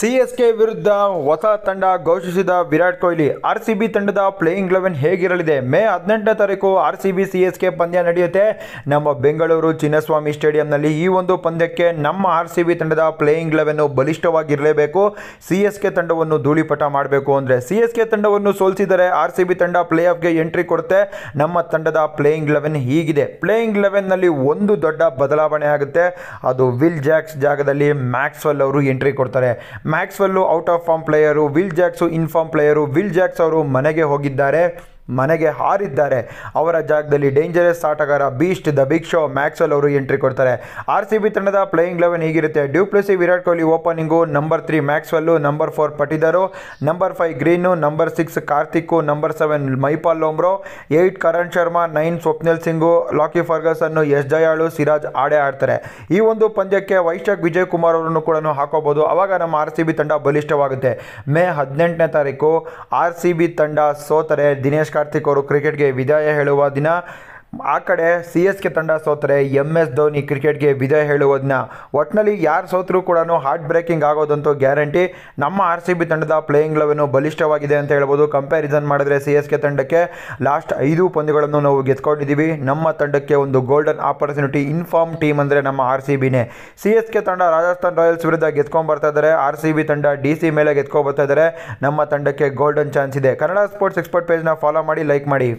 CSK ವಿರುದ್ಧ ಹೊಸ ತಂಡ ಘೋಷಿಸಿದ Virat Kohli R C B ತಂಡದ ಪ್ಲೇಯಿಂಗ್ ಲೆವೆನ್ ಹೇಗಿರಲಿದೆ ಮೇ ಹದಿನೆಂಟನೇ ತಾರೀಕು R C B C S K ಪಂದ್ಯ ನಡೆಯುತ್ತೆ ನಮ್ಮ ಬೆಂಗಳೂರು ಚಿನ್ನಸ್ವಾಮಿ ಸ್ಟೇಡಿಯಂನಲ್ಲಿ ಈ ಒಂದು ಪಂದ್ಯಕ್ಕೆ ನಮ್ಮ ಆರ್ ಸಿ ಬಿ ತಂಡದ ಪ್ಲೇಯಿಂಗ್ ಲೆವೆನ್ನು ಬಲಿಷ್ಠವಾಗಿರಲೇಬೇಕು ಸಿ ಎಸ್ ಕೆ ತಂಡವನ್ನು ಧೂಳಿಪಟ ಮಾಡಬೇಕು ಅಂದರೆ ಸಿ ಎಸ್ ಕೆ ತಂಡವನ್ನು ಸೋಲಿಸಿದರೆ ಆರ್ ಸಿ ಬಿ ತಂಡ ಪ್ಲೇ ಆಫ್ಗೆ ಎಂಟ್ರಿ ಕೊಡುತ್ತೆ ನಮ್ಮ ತಂಡದ ಪ್ಲೇಯಿಂಗ್ ಲೆವೆನ್ ಹೀಗಿದೆ ಪ್ಲೇಯಿಂಗ್ ಲೆವೆನ್ನಲ್ಲಿ ಒಂದು ದೊಡ್ಡ ಬದಲಾವಣೆ ಆಗುತ್ತೆ ಅದು ವಿಲ್ ಜಾಕ್ಸ್ ಜಾಗದಲ್ಲಿ ಮ್ಯಾಕ್ಸ್ವೆಲ್ ಅವರು ಎಂಟ್ರಿ ಕೊಡ್ತಾರೆ Maxwell out of form player Will Jacks in player Will Jacks ಅವರು ಮನೆಗೆ ಹೋಗಿದ್ದಾರೆ ಮನೆಗೆ ಹಾರಿದ್ದಾರೆ ಅವರ ಜಾಗದಲ್ಲಿ ಡೇಂಜರಸ್ ಆಟಗಾರ beast the big show Maxwell ಅವರು ಎಂಟ್ರಿ ಕೊಡ್ತಾರೆ ಆರ್ ಸಿ ಬಿ ತಂಡದ ಪ್ಲೇಯಿಂಗ್ ಲೆವೆನ್ ಹೀಗಿರುತ್ತೆ du Plessis Virat Kohli opening number three Maxwell number four Patidar number five Green number six Karthik number seven Mahipal Lomror eight Karan Sharma nine Swapnil Singh Lockie Ferguson ಎಸ್ ಜಯಾಳು ಸಿರಾಜ್ ಆಡೇ ಆಡ್ತಾರೆ ಈ ಒಂದು ಪಂದ್ಯಕ್ಕೆ ವೈಶಾಖ್ ವಿಜಯ್ ಕುಮಾರ್ ಅವರನ್ನು ಕೂಡ ಹಾಕೋಬಹುದು ಅವಾಗ ನಮ್ಮ ಆರ್ ಸಿ ಬಿ ತಂಡ ಬಲಿಷ್ಠವಾಗುತ್ತೆ ಮೇ ಹದಿನೆಂಟನೇ ತಾರೀಕು ಆರ್ ಸಿ ಬಿ ತಂಡ ಸೋತರೆ ದಿನೇಶ್ ಕಾರ್ತಿಕ್ ಅವರು ಕ್ರಿಕೆಟ್ಗೆ ವಿದಾಯ ಹೇಳುವ ದಿನ ಆ ಕಡೆ ಸಿ ಎಸ್ ಕೆ ತಂಡ ಸೋತ್ರೆ ಎಂ ಎಸ್ ಧೋನಿ ಕ್ರಿಕೆಟ್ಗೆ ವಿದಾಯ ಹೇಳುವುದನ್ನ ಒಟ್ನಲ್ಲಿ ಯಾರು ಸೋತ್ರೂ ಕೂಡ ಹಾರ್ಟ್ ಬ್ರೇಕಿಂಗ್ ಆಗೋದಂತೂ ಗ್ಯಾರಂಟಿ ನಮ್ಮ ಆರ್ ಸಿ ಬಿ ತಂಡದ ಪ್ಲೇಯಿಂಗ್ ಲೆವೆನ್ ಬಲಿಷ್ಠವಾಗಿದೆ ಅಂತ ಹೇಳ್ಬೋದು ಕಂಪ್ಯಾರಿಸನ್ ಮಾಡಿದ್ರೆ ಸಿ ಎಸ್ ಕೆ ತಂಡಕ್ಕೆ ಲಾಸ್ಟ್ ಐದು ಪಂದ್ಯಗಳನ್ನು ನಾವು ಗೆದ್ಕೊಂಡಿದ್ದೀವಿ ನಮ್ಮ ತಂಡಕ್ಕೆ ಒಂದು ಗೋಲ್ಡನ್ ಆಪರ್ಚುನಿಟಿ ಇನ್ಫಾರ್ಮ್ ಟೀಮ್ ಅಂದರೆ ನಮ್ಮ ಆರ್ ಸಿ ಬಿನೇ ಸಿ ಎಸ್ ಕೆ ತಂಡ ರಾಜಸ್ಥಾನ್ ರಾಯಲ್ಸ್ ವಿರುದ್ಧ ಗೆದ್ಕೊಂಬರ್ತಾಯಿದ್ದಾರೆ ಬರ್ತಾ ಇದ್ದಾರೆ ಆರ್ ಸಿ ಬಿ ತಂಡ ಡಿ ಸಿ ಮೇಲೆ ಗೆದ್ಕೊಂಡು ಬರ್ತಾ ಇದ್ದಾರೆ ನಮ್ಮ ತಂಡಕ್ಕೆ ಗೋಲ್ಡನ್ ಚಾನ್ಸ್ ಇದೆ ಕನ್ನಡ ಸ್ಪೋರ್ಟ್ಸ್ ಎಕ್ಸ್ಪರ್ಟ್ ಪೇಜ್ನ ಫಾಲೋ ಮಾಡಿ ಲೈಕ್ ಮಾಡಿ